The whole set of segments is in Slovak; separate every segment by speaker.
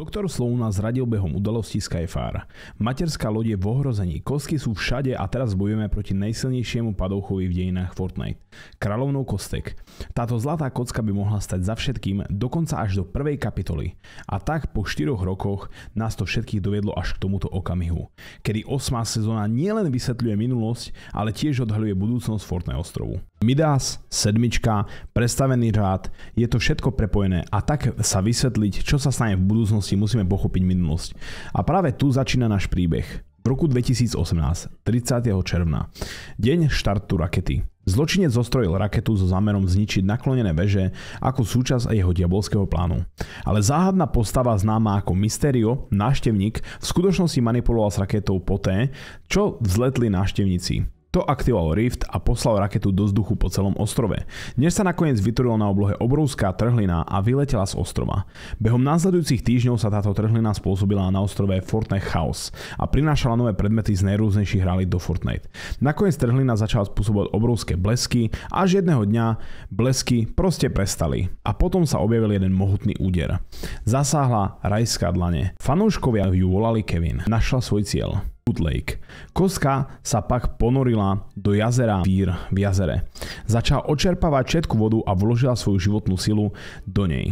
Speaker 1: Doktor nás zradil behom udalosti Skyfar. Materská loď je v ohrození, kostky sú všade a teraz bojujeme proti najsilnejšiemu padouchovi v dejinách Fortnite. Kráľovnou kostek. Táto zlatá kocka by mohla stať za všetkým, dokonca až do prvej kapitoly. A tak po 4 rokoch nás to všetkých dovedlo až k tomuto okamihu, kedy 8. sezóna nielen vysvetľuje minulosť, ale tiež odhaluje budúcnosť Fortnite ostrovu. Midas, sedmička, prestavený řád, je to všetko prepojené a tak sa vysvetliť, čo sa stane v budúcnosti, musíme pochopiť minulosť. A práve tu začína náš príbeh. V roku 2018, 30. června, deň štartu rakety. Zločinec zostrojil raketu so zámerom zničiť naklonené veže ako súčasť jeho diabolského plánu. Ale záhadná postava známa ako Mysterio, náštevník, v skutočnosti manipuloval s raketou poté, čo vzletli náštevníci. To aktivoval Rift a poslal raketu do vzduchu po celom ostrove. Dnes sa nakoniec vytvorila na oblohe obrovská trhlina a vyletela z ostrova. Behom následujúcich týždňov sa táto trhlina spôsobila na ostrove Fortnite Chaos a prinášala nové predmety z najrôznejších rally do Fortnite. Nakoniec trhlina začala spôsobovať obrovské blesky a až jedného dňa blesky proste prestali. A potom sa objavil jeden mohutný úder. Zasáhla rajská dlane. Fanúškovia ju volali Kevin. Našla svoj cieľ. Hood Lake. Koska sa pak ponorila do jazera Vír v jazere. Začala očerpávať všetku vodu a vložila svoju životnú silu do nej.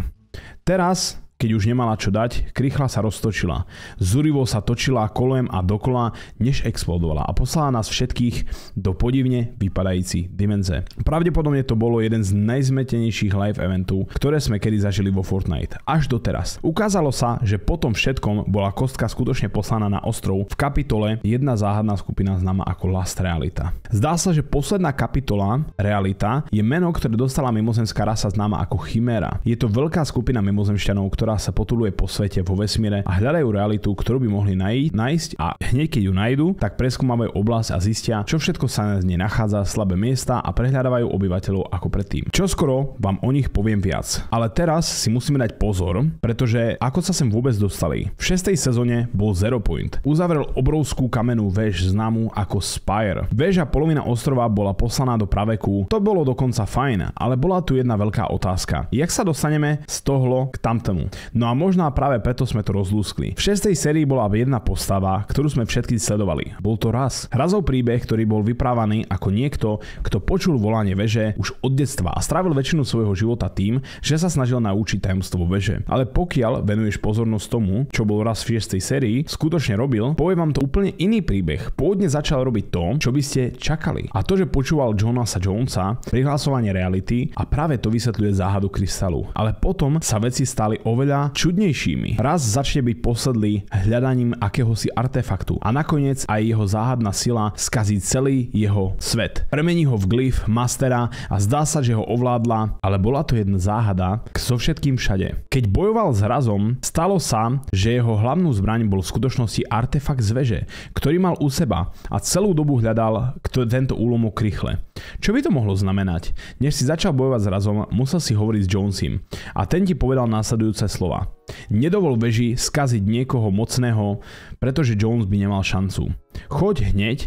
Speaker 1: Teraz keď už nemala čo dať, krychla sa roztočila. Zúrivo sa točila kolem a dokola, než explodovala a poslala nás všetkých do podivne vypadajúci dimenze. Pravdepodobne to bolo jeden z najzmetenejších live eventov, ktoré sme kedy zažili vo Fortnite. Až doteraz. Ukázalo sa, že po tom všetkom bola kostka skutočne poslaná na ostrov v kapitole jedna záhadná skupina známa ako Last Realita. Zdá sa, že posledná kapitola Realita je meno, ktoré dostala mimozemská rasa známa ako Chimera. Je to veľká skupina mimozemšťanov, ktorá ktorá sa potuluje po svete, vo vesmíre a hľadajú realitu, ktorú by mohli nájsť a hneď keď ju nájdu, tak preskúmavajú oblasť a zistia, čo všetko sa z nej nachádza, slabé miesta a prehľadávajú obyvateľov ako predtým. Čo skoro vám o nich poviem viac. Ale teraz si musíme dať pozor, pretože ako sa sem vôbec dostali. V 6. sezóne bol Zero Point. Uzavrel obrovskú kamenú väž známu ako Spire. Väža polovina ostrova bola poslaná do praveku. To bolo dokonca fajn, ale bola tu jedna veľká otázka. Jak sa dostaneme z tohlo k tamtomu? No a možná práve preto sme to rozlúskli. V šestej sérii bola jedna postava, ktorú sme všetky sledovali. Bol to raz. Razov príbeh, ktorý bol vyprávaný ako niekto, kto počul volanie veže už od detstva a strávil väčšinu svojho života tým, že sa snažil naučiť tajomstvo veže. Ale pokiaľ venuješ pozornosť tomu, čo bol raz v šestej sérii, skutočne robil, povie vám to úplne iný príbeh. Pôvodne začal robiť to, čo by ste čakali. A to, že počúval Jonasa Jonesa, prihlasovanie reality a práve to vysvetľuje záhadu krystalu. Ale potom sa veci stali oveľa oveľa čudnejšími. Raz začne byť posedlý hľadaním akéhosi artefaktu a nakoniec aj jeho záhadná sila skazí celý jeho svet. Premení ho v glyf mastera a zdá sa, že ho ovládla, ale bola to jedna záhada k so všetkým všade. Keď bojoval s razom, stalo sa, že jeho hlavnú zbraň bol v skutočnosti artefakt z veže, ktorý mal u seba a celú dobu hľadal tento úlomok rýchle. Čo by to mohlo znamenať? Než si začal bojovať s razom, musel si hovoriť s Jonesim a ten ti povedal následujúce slova. Nedovol veži skaziť niekoho mocného, pretože Jones by nemal šancu. Choď hneď,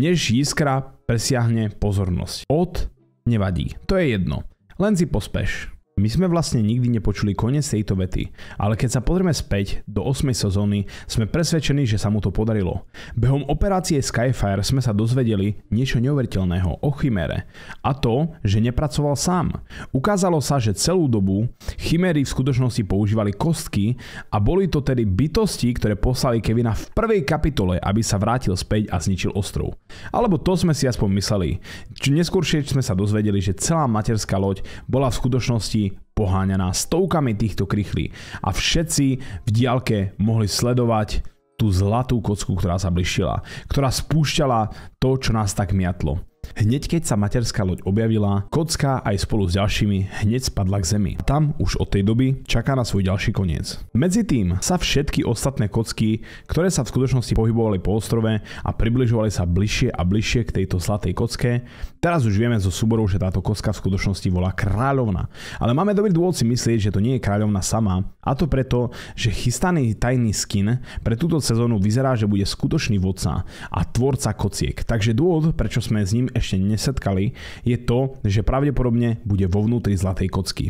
Speaker 1: než iskra presiahne pozornosť. Od nevadí, to je jedno. Len si pospeš. My sme vlastne nikdy nepočuli koniec tejto vety, ale keď sa pozrieme späť do 8. sezóny, sme presvedčení, že sa mu to podarilo. Behom operácie Skyfire sme sa dozvedeli niečo neuveriteľného o Chimere a to, že nepracoval sám. Ukázalo sa, že celú dobu Chimery v skutočnosti používali kostky a boli to tedy bytosti, ktoré poslali Kevina v prvej kapitole, aby sa vrátil späť a zničil ostrov. Alebo to sme si aspoň mysleli. Či neskôršie sme sa dozvedeli, že celá materská loď bola v skutočnosti poháňaná stovkami týchto krychlí a všetci v diálke mohli sledovať tú zlatú kocku, ktorá sa blišila, ktorá spúšťala to, čo nás tak miatlo. Hneď keď sa materská loď objavila, kocka aj spolu s ďalšími hneď spadla k zemi. A tam už od tej doby čaká na svoj ďalší koniec. Medzi tým sa všetky ostatné kocky, ktoré sa v skutočnosti pohybovali po ostrove a približovali sa bližšie a bližšie k tejto zlatej kocke, teraz už vieme zo súborov, že táto kocka v skutočnosti volá kráľovna. Ale máme dobrý dôvod si myslieť, že to nie je kráľovna sama, a to preto, že chystaný tajný skin pre túto sezónu vyzerá, že bude skutočný vodca a tvorca kociek. Takže dôvod, prečo sme s ním ešte nesetkali, je to, že pravdepodobne bude vo vnútri zlatej kocky.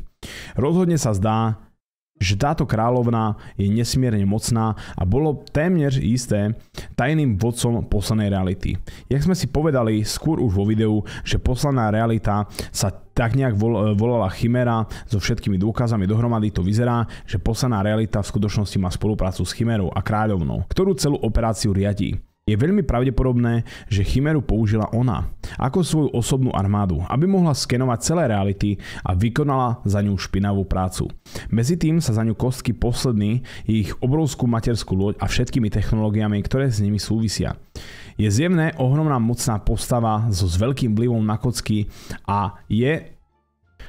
Speaker 1: Rozhodne sa zdá, že táto královna je nesmierne mocná a bolo témnež isté tajným vodcom poslanej reality. Jak sme si povedali skôr už vo videu, že poslaná realita sa tak nejak vol- e, volala Chimera so všetkými dôkazami dohromady to vyzerá, že poslaná realita v skutočnosti má spoluprácu s Chimerou a kráľovnou, ktorú celú operáciu riadí. Je veľmi pravdepodobné, že Chimeru použila ona, ako svoju osobnú armádu, aby mohla skenovať celé reality a vykonala za ňu špinavú prácu. Medzi tým sa za ňu kostky posledný, ich obrovskú materskú loď a všetkými technológiami, ktoré s nimi súvisia. Je zjemné ohromná mocná postava so s veľkým vlivom na kocky a je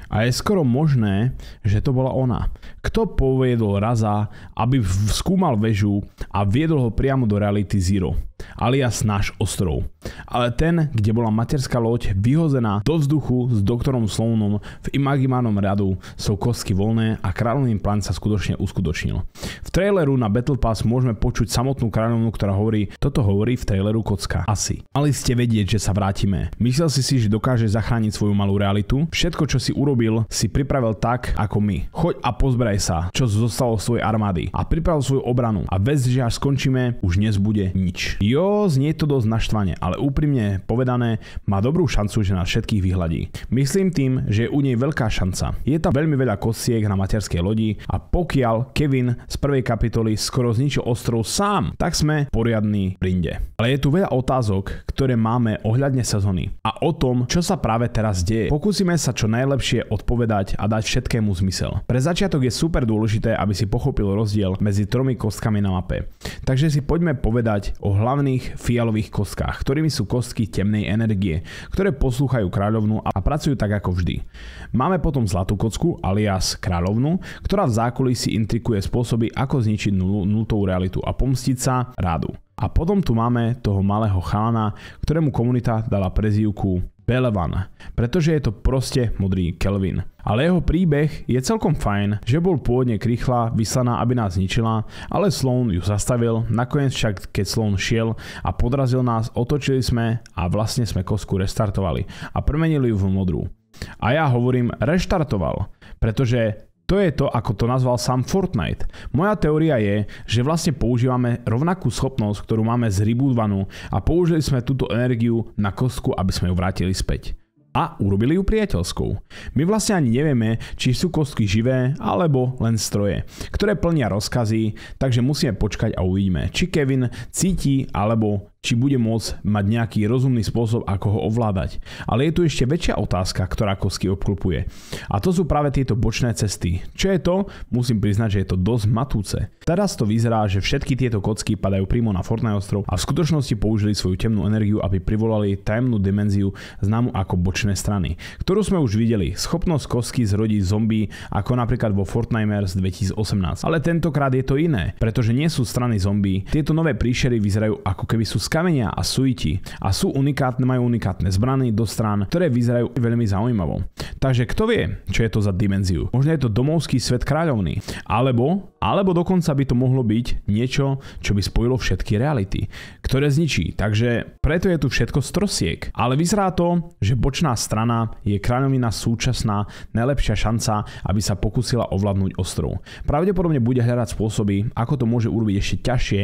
Speaker 1: a je skoro možné, že to bola ona. Kto poviedol Raza, aby skúmal väžu a viedol ho priamo do reality Zero? alias náš ostrov. Ale ten, kde bola materská loď vyhozená do vzduchu s doktorom Sloanom v imaginárnom radu sú kostky voľné a kráľovný plán sa skutočne uskutočnil. V traileru na Battle Pass môžeme počuť samotnú kráľovnú, ktorá hovorí, toto hovorí v traileru kocka. Asi. Mali ste vedieť, že sa vrátime. Myslel si si, že dokáže zachrániť svoju malú realitu? Všetko, čo si urobil, si pripravil tak, ako my. Choď a pozberaj sa, čo zostalo z svojej armády a pripravil svoju obranu a vec, že až skončíme, už nezbude nič. Jo, znie to dosť naštvane, ale úprimne povedané, má dobrú šancu, že nás všetkých vyhľadí. Myslím tým, že je u nej veľká šanca. Je tam veľmi veľa kosiek na materskej lodi a pokiaľ Kevin z prvej kapitoly skoro zničil ostrov sám, tak sme poriadní rinde. Ale je tu veľa otázok, ktoré máme ohľadne sezóny a o tom, čo sa práve teraz deje. Pokúsime sa čo najlepšie odpovedať a dať všetkému zmysel. Pre začiatok je super dôležité, aby si pochopil rozdiel medzi tromi kostkami na mape. Takže si poďme povedať o hlavne plavných fialových kostkách, ktorými sú kostky temnej energie, ktoré poslúchajú kráľovnú a pracujú tak ako vždy. Máme potom zlatú kocku, alias kráľovnú, ktorá v zákulisí intrikuje spôsoby, ako zničiť nul- nultovú realitu a pomstiť sa rádu. A potom tu máme toho malého chalana, ktorému komunita dala prezývku Belevan, pretože je to proste modrý Kelvin. Ale jeho príbeh je celkom fajn, že bol pôvodne krychlá, vyslaná, aby nás zničila, ale Sloan ju zastavil, nakoniec však keď Sloan šiel a podrazil nás, otočili sme a vlastne sme kosku restartovali a premenili ju v modrú. A ja hovorím reštartoval, pretože to je to, ako to nazval sám Fortnite. Moja teória je, že vlastne používame rovnakú schopnosť, ktorú máme z rebootvanu a použili sme túto energiu na kostku, aby sme ju vrátili späť. A urobili ju priateľskou. My vlastne ani nevieme, či sú kostky živé alebo len stroje, ktoré plnia rozkazy, takže musíme počkať a uvidíme, či Kevin cíti alebo či bude môcť mať nejaký rozumný spôsob, ako ho ovládať. Ale je tu ešte väčšia otázka, ktorá kosky obklopuje. A to sú práve tieto bočné cesty. Čo je to? Musím priznať, že je to dosť matúce. Teraz to vyzerá, že všetky tieto kocky padajú primo na Fortnite ostrov a v skutočnosti použili svoju temnú energiu, aby privolali tajemnú dimenziu známu ako bočné strany, ktorú sme už videli. Schopnosť kosky zrodiť zombie, ako napríklad vo Fortnite 2018. Ale tentokrát je to iné, pretože nie sú strany zombie. Tieto nové príšery vyzerajú ako keby sú sky kamenia a suiti a sú unikátne, majú unikátne zbrany do strán, ktoré vyzerajú veľmi zaujímavo. Takže kto vie, čo je to za dimenziu? Možno je to domovský svet kráľovný, alebo alebo dokonca by to mohlo byť niečo, čo by spojilo všetky reality, ktoré zničí. Takže preto je tu všetko z trosiek. Ale vyzerá to, že bočná strana je kráľovina súčasná najlepšia šanca, aby sa pokusila ovládnuť ostrov. Pravdepodobne bude hľadať spôsoby, ako to môže urobiť ešte ťažšie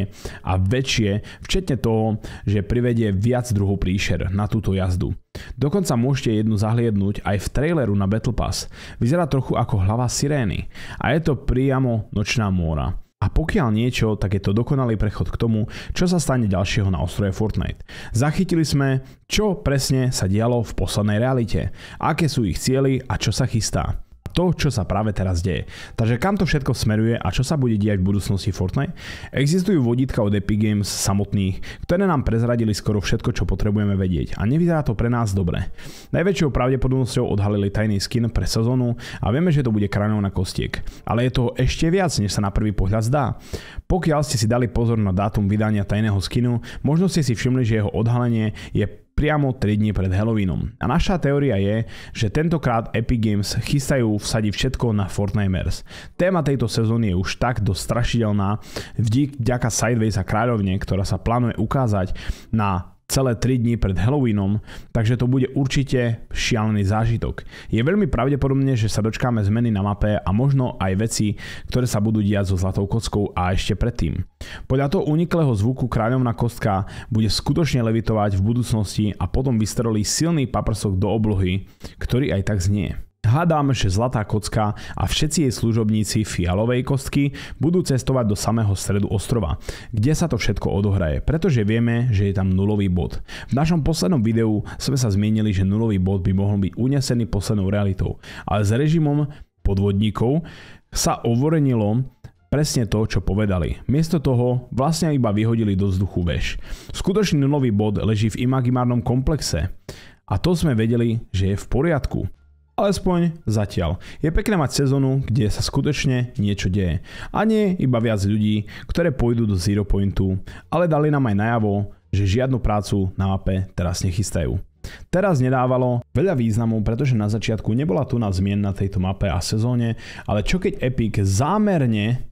Speaker 1: a väčšie, včetne toho, že privedie viac druhov príšer na túto jazdu. Dokonca môžete jednu zahliednúť aj v traileru na Battle Pass. Vyzerá trochu ako hlava sirény a je to priamo nočná móra. A pokiaľ niečo, tak je to dokonalý prechod k tomu, čo sa stane ďalšieho na ostroje Fortnite. Zachytili sme, čo presne sa dialo v poslednej realite, aké sú ich cieľy a čo sa chystá to, čo sa práve teraz deje. Takže kam to všetko smeruje a čo sa bude diať v budúcnosti Fortnite? Existujú vodítka od Epic Games samotných, ktoré nám prezradili skoro všetko, čo potrebujeme vedieť a nevyzerá to pre nás dobre. Najväčšou pravdepodobnosťou odhalili tajný skin pre sezónu a vieme, že to bude kráľovna kostiek. Ale je to ešte viac, než sa na prvý pohľad zdá. Pokiaľ ste si dali pozor na dátum vydania tajného skinu, možno ste si všimli, že jeho odhalenie je priamo 3 dní pred Halloweenom. A naša teória je, že tentokrát Epic Games chystajú vsadiť všetko na Fortnimers. Téma tejto sezóny je už tak strašidelná, vďaka Sideways a Kráľovne, ktorá sa plánuje ukázať na celé 3 dní pred Halloweenom, takže to bude určite šialený zážitok. Je veľmi pravdepodobne, že sa dočkáme zmeny na mape a možno aj veci, ktoré sa budú diať so zlatou kockou a ešte predtým. Podľa toho uniklého zvuku kráľovná kostka bude skutočne levitovať v budúcnosti a potom vystrelí silný paprsok do oblohy, ktorý aj tak znie. Hádam, že Zlatá kocka a všetci jej služobníci fialovej kostky budú cestovať do samého stredu ostrova, kde sa to všetko odohraje, pretože vieme, že je tam nulový bod. V našom poslednom videu sme sa zmienili, že nulový bod by mohol byť unesený poslednou realitou, ale s režimom podvodníkov sa ovorenilo presne to, čo povedali. Miesto toho vlastne iba vyhodili do vzduchu väž. Skutočný nulový bod leží v imaginárnom komplexe. A to sme vedeli, že je v poriadku. Alespoň zatiaľ. Je pekné mať sezónu, kde sa skutočne niečo deje. A nie iba viac ľudí, ktoré pôjdu do Zero Pointu, ale dali nám aj najavo, že žiadnu prácu na mape teraz nechystajú. Teraz nedávalo veľa významov, pretože na začiatku nebola tu na zmien na tejto mape a sezóne, ale čo keď Epic zámerne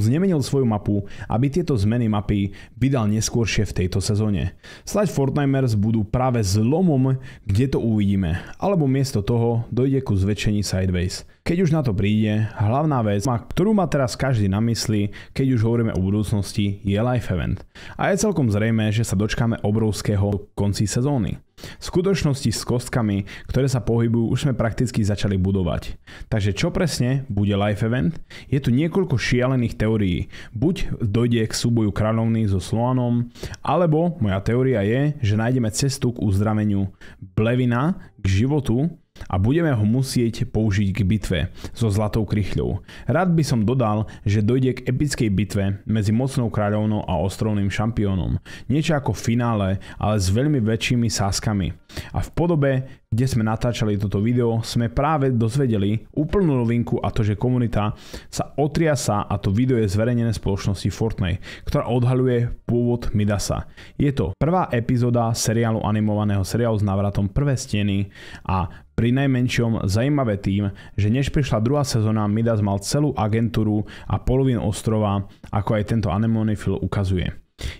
Speaker 1: nemenil svoju mapu, aby tieto zmeny mapy vydal neskôršie v tejto sezóne. Slať Fortnimers budú práve zlomom, kde to uvidíme, alebo miesto toho dojde ku zväčšení Sideways. Keď už na to príde, hlavná vec, ktorú má teraz každý na mysli, keď už hovoríme o budúcnosti, je life event. A je celkom zrejme, že sa dočkáme obrovského konci sezóny. V skutočnosti s kostkami, ktoré sa pohybujú, už sme prakticky začali budovať. Takže čo presne bude life event? Je tu niekoľko šialených teórií. Buď dojde k súboju kráľovny so Sloanom, alebo moja teória je, že nájdeme cestu k uzdraveniu Blevina, k životu a budeme ho musieť použiť k bitve so Zlatou krychľou. Rád by som dodal, že dojde k epickej bitve medzi mocnou kráľovnou a ostrovným šampiónom. Niečo ako finále, ale s veľmi väčšími sáskami. A v podobe kde sme natáčali toto video, sme práve dozvedeli úplnú novinku a to, že komunita sa otriasa a to video je zverejnené spoločnosti Fortnite, ktorá odhaľuje pôvod Midasa. Je to prvá epizóda seriálu animovaného seriálu s návratom prvé steny a pri najmenšom zaujímavé tým, že než prišla druhá sezóna, Midas mal celú agentúru a polovinu ostrova, ako aj tento animovaný film ukazuje.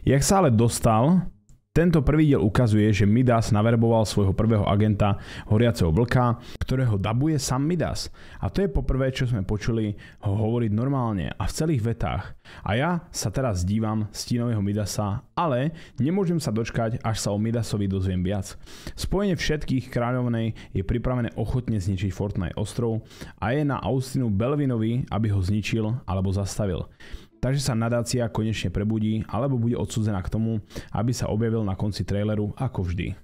Speaker 1: Jak sa ale dostal tento prvý diel ukazuje, že Midas naverboval svojho prvého agenta horiaceho vlka, ktorého dabuje sám Midas. A to je poprvé, čo sme počuli ho hovoriť normálne a v celých vetách. A ja sa teraz dívam stínového Midasa, ale nemôžem sa dočkať, až sa o Midasovi dozviem viac. Spojenie všetkých kráľovnej je pripravené ochotne zničiť Fortnite ostrov a je na Austinu Belvinovi, aby ho zničil alebo zastavil takže sa nadácia konečne prebudí alebo bude odsudzená k tomu, aby sa objavil na konci traileru ako vždy.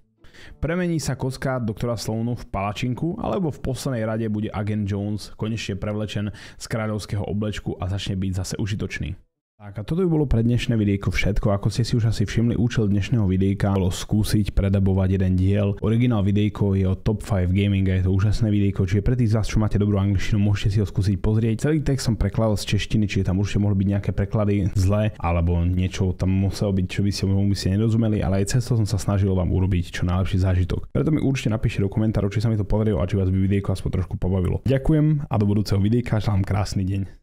Speaker 1: Premení sa kocka doktora Sloanu v palačinku, alebo v poslednej rade bude agent Jones konečne prevlečen z kráľovského oblečku a začne byť zase užitočný. Tak a toto by bolo pre dnešné videjko všetko. Ako ste si už asi všimli, účel dnešného videjka bolo skúsiť predabovať jeden diel. Originál videjko je o Top 5 Gaming a je to úžasné videjko, čiže pre tých z vás, čo máte dobrú angličtinu, môžete si ho skúsiť pozrieť. Celý text som prekladal z češtiny, čiže tam určite mohli byť nejaké preklady zlé, alebo niečo tam muselo byť, čo by ste mu si nerozumeli, ale aj to som sa snažil vám urobiť čo najlepší zážitok. Preto mi určite napíšte do komentárov, či sa mi to podarilo a či vás by videjko aspoň trošku pobavilo. Ďakujem a do budúceho videjka želám krásny deň.